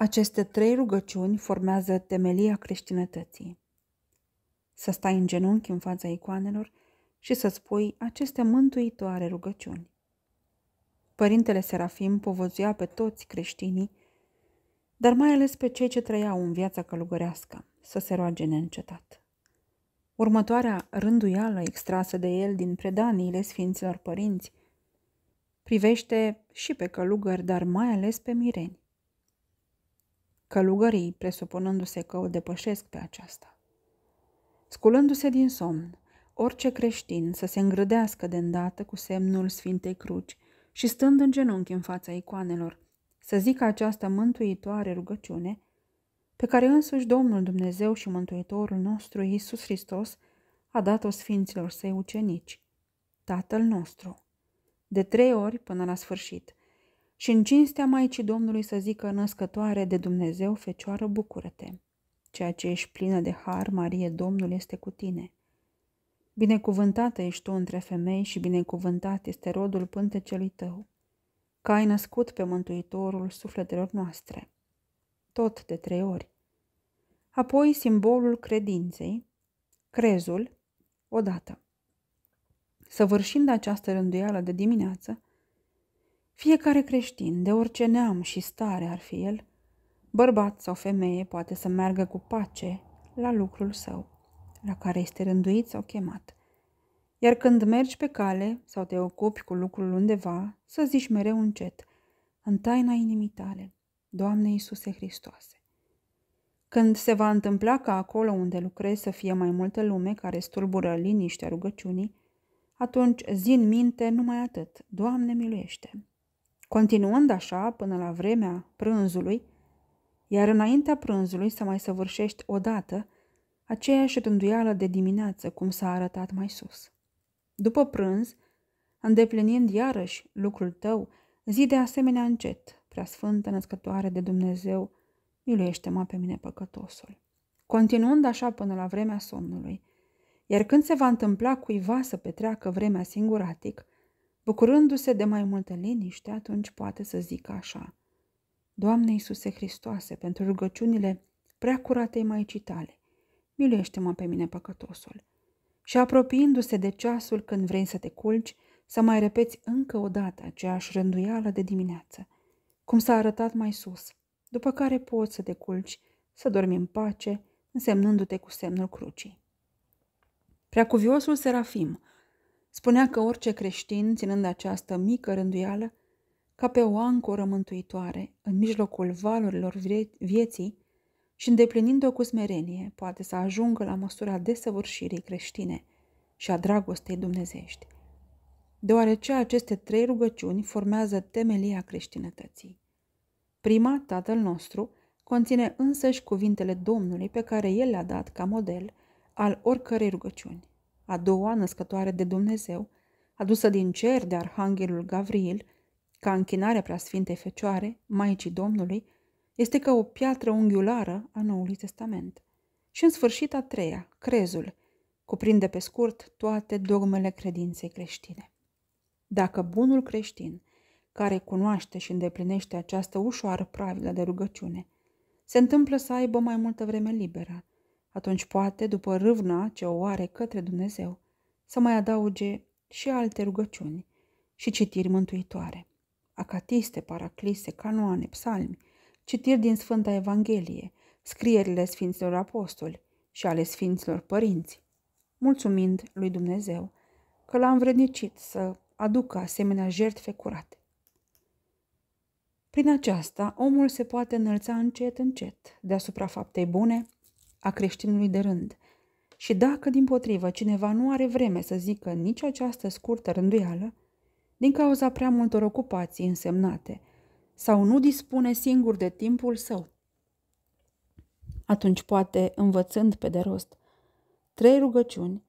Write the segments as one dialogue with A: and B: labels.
A: Aceste trei rugăciuni formează temelia creștinătății. Să stai în genunchi în fața icoanelor și să spui aceste mântuitoare rugăciuni. Părintele Serafim povăzuia pe toți creștinii, dar mai ales pe cei ce trăiau în viața călugărească, să se roage neîncetat. Următoarea rânduială extrasă de el din predaniile Sfinților Părinți privește și pe călugări, dar mai ales pe mireni călugării, presupunându-se că o depășesc pe aceasta. Sculându-se din somn, orice creștin să se îngrădească de îndată cu semnul Sfintei Cruci și stând în genunchi în fața icoanelor, să zică această mântuitoare rugăciune, pe care însuși Domnul Dumnezeu și Mântuitorul nostru Iisus Hristos a dat-o sfinților săi ucenici, Tatăl nostru, de trei ori până la sfârșit, și în cinstea Maicii Domnului să zică născătoare de Dumnezeu, Fecioară, bucură-te! Ceea ce ești plină de har, Marie, Domnul este cu tine. Binecuvântată ești tu între femei și binecuvântat este rodul pântecelui tău, că ai născut pe Mântuitorul sufletelor noastre. Tot de trei ori. Apoi simbolul credinței, crezul, odată. Săvârșind această rânduială de dimineață, fiecare creștin, de orice neam și stare ar fi el, bărbat sau femeie, poate să meargă cu pace la lucrul său, la care este rânduit sau chemat. Iar când mergi pe cale sau te ocupi cu lucrul undeva, să zici mereu încet, în taina inimii tale, Doamne Iisuse Hristoase. Când se va întâmpla ca acolo unde lucrezi să fie mai multă lume care stulbură liniștea rugăciunii, atunci zi în minte numai atât, Doamne miluiește, Continuând așa până la vremea prânzului, iar înaintea prânzului să mai săvârșești odată aceeași rânduială de dimineață, cum s-a arătat mai sus. După prânz, îndeplinind iarăși lucrul tău, zi de asemenea încet, sfântă născătoare de Dumnezeu, miluiește-mă pe mine păcătosul. Continuând așa până la vremea somnului, iar când se va întâmpla cuiva să petreacă vremea singuratic, Bucurându-se de mai multă liniște, atunci poate să zică așa. Doamne Iisuse Hristoase, pentru rugăciunile prea curatei Maicii tale, miluiește-mă pe mine păcătosul. Și apropiindu-se de ceasul când vrei să te culci, să mai repeți încă o dată aceeași rânduială de dimineață, cum s-a arătat mai sus, după care poți să te culci, să dormi în pace, însemnându-te cu semnul crucii. Preacuviosul Serafim Spunea că orice creștin, ținând această mică rânduială, ca pe o ancoră mântuitoare, în mijlocul valurilor vieții și îndeplinind-o cu smerenie, poate să ajungă la măsura desăvârșirii creștine și a dragostei dumnezești, deoarece aceste trei rugăciuni formează temelia creștinătății. Prima, Tatăl nostru, conține însăși cuvintele Domnului pe care El le-a dat ca model al oricărei rugăciuni a doua născătoare de Dumnezeu, adusă din cer de Arhanghelul Gavril, ca închinarea preasfintei Fecioare, Maicii Domnului, este ca o piatră unghiulară a Noului Testament. Și în sfârșit a treia, crezul, cuprinde pe scurt toate dogmele credinței creștine. Dacă bunul creștin, care cunoaște și îndeplinește această ușoară pravilă de rugăciune, se întâmplă să aibă mai multă vreme liberă, atunci poate, după râvna ce o are către Dumnezeu, să mai adauge și alte rugăciuni și citiri mântuitoare, acatiste, paraclise, canoane, psalmi, citiri din Sfânta Evanghelie, scrierile Sfinților Apostoli și ale Sfinților Părinți, mulțumind lui Dumnezeu că l-a învrednicit să aducă asemenea jertfe curate. Prin aceasta, omul se poate înălța încet, încet deasupra faptei bune a creștinului de rând. Și dacă, din potrivă, cineva nu are vreme să zică nici această scurtă rânduială, din cauza prea multor ocupații însemnate, sau nu dispune singur de timpul său, atunci poate, învățând pe de rost, trei rugăciuni,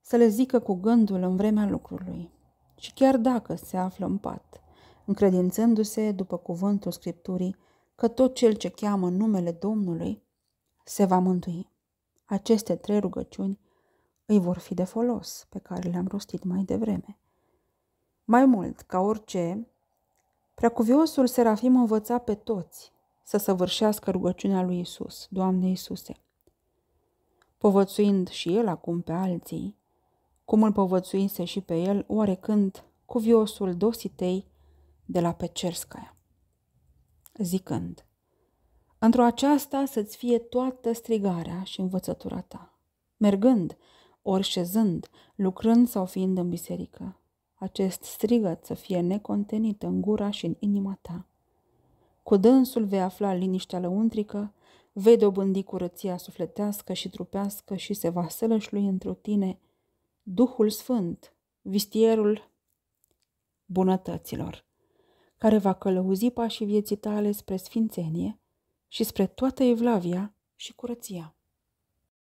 A: să le zică cu gândul în vremea lucrului. Și chiar dacă se află în pat, încredințându-se după cuvântul Scripturii că tot cel ce cheamă numele Domnului se va mântui. Aceste trei rugăciuni îi vor fi de folos, pe care le-am rostit mai devreme. Mai mult ca orice, preacuviosul Serafim învăța pe toți să săvârșească rugăciunea lui Isus, Doamne Iisuse. Povățuind și el acum pe alții, cum îl povățuise și pe el oarecând cuviosul Dositei de la Pecerscaia, zicând, Într-o aceasta să-ți fie toată strigarea și învățătura ta, mergând, ori șezând, lucrând sau fiind în biserică. Acest strigăt să fie necontenit în gura și în inima ta. Cu dânsul vei afla liniștea lăuntrică, vei dobândi curăția sufletească și trupească și se va sălășlui într tine Duhul Sfânt, vistierul bunătăților, care va călăuzi pașii vieții tale spre sfințenie și spre toată Evlavia și curăția.